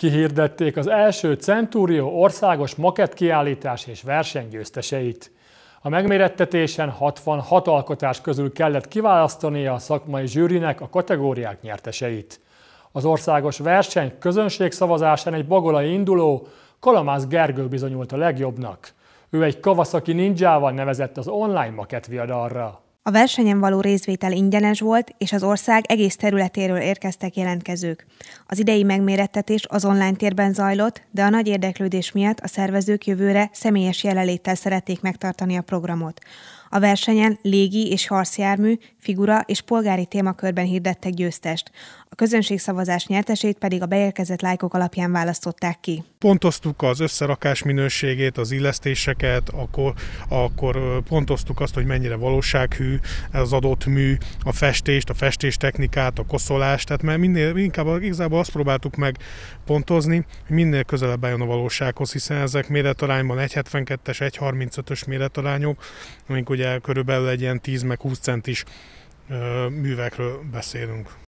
Kihirdették az első Centurio országos maketkiállítás és versenygyőzteseit. A megmérettetésen 66 alkotás közül kellett kiválasztania a szakmai zsűrinek a kategóriák nyerteseit. Az országos verseny közönségszavazásán egy bagolai induló, Kalamász Gergő bizonyult a legjobbnak. Ő egy kavaszaki ninjával nevezett az online makett viadalra. A versenyen való részvétel ingyenes volt, és az ország egész területéről érkeztek jelentkezők. Az idei megmérettetés az online térben zajlott, de a nagy érdeklődés miatt a szervezők jövőre személyes jelenléttel szerették megtartani a programot. A versenyen légi és harcjármű, figura és polgári témakörben hirdettek győztest. A közönségszavazás nyertesét pedig a beérkezett lájkok alapján választották ki. Pontoztuk az összerakás minőségét, az illesztéseket, akkor, akkor pontoztuk azt, hogy mennyire valósághű az adott mű, a festést, a festéstechnikát, a koszolást, tehát mert minél inkább igazából azt próbáltuk meg pontozni, hogy minél közelebb álljon a valósághoz, hiszen ezek méretarányban 1,72-es, 1,35-ös méretarányok, amik ugye ugye körülbelül egy ilyen 10 meg 20 centis művekről beszélünk.